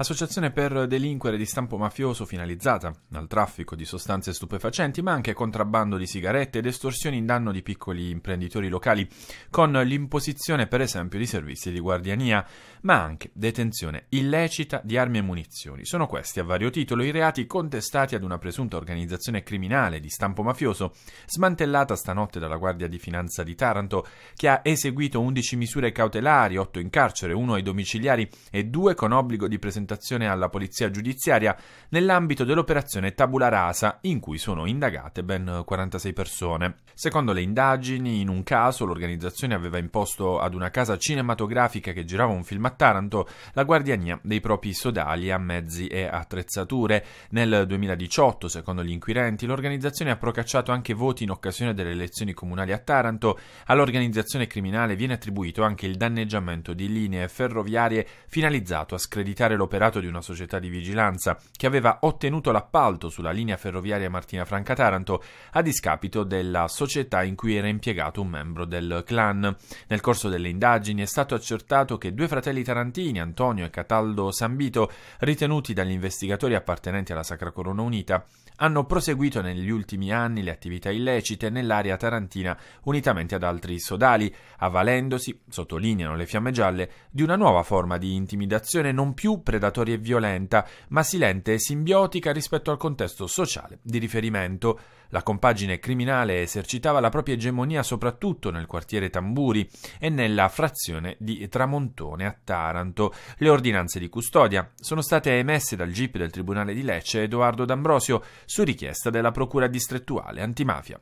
associazione per delinquere di stampo mafioso finalizzata al traffico di sostanze stupefacenti, ma anche contrabbando di sigarette ed estorsioni in danno di piccoli imprenditori locali, con l'imposizione per esempio di servizi di guardiania, ma anche detenzione illecita di armi e munizioni. Sono questi a vario titolo i reati contestati ad una presunta organizzazione criminale di stampo mafioso, smantellata stanotte dalla Guardia di Finanza di Taranto, che ha eseguito 11 misure cautelari, 8 in carcere, 1 ai domiciliari e 2 con obbligo di presentazione presentazione alla polizia giudiziaria nell'ambito dell'operazione Tabula Rasa, in cui sono indagate ben 46 persone. Secondo le indagini, in un caso l'organizzazione aveva imposto ad una casa cinematografica che girava un film a Taranto la guardiania dei propri sodali a mezzi e attrezzature. Nel 2018, secondo gli inquirenti, l'organizzazione ha procacciato anche voti in occasione delle elezioni comunali a Taranto. All'organizzazione criminale viene attribuito anche il danneggiamento di linee ferroviarie finalizzato a screditare l'operazione operato di una società di vigilanza che aveva ottenuto l'appalto sulla linea ferroviaria Martina Franca Taranto a discapito della società in cui era impiegato un membro del clan. Nel corso delle indagini è stato accertato che due fratelli tarantini, Antonio e Cataldo Sambito, ritenuti dagli investigatori appartenenti alla Sacra Corona Unita, hanno proseguito negli ultimi anni le attività illecite nell'area tarantina unitamente ad altri sodali, avvalendosi, sottolineano le fiamme gialle, di una nuova forma di intimidazione non più predatoria discriminatoria e violenta, ma silente e simbiotica rispetto al contesto sociale di riferimento. La compagine criminale esercitava la propria egemonia soprattutto nel quartiere Tamburi e nella frazione di Tramontone a Taranto. Le ordinanze di custodia sono state emesse dal GIP del Tribunale di Lecce Edoardo D'Ambrosio su richiesta della Procura distrettuale antimafia.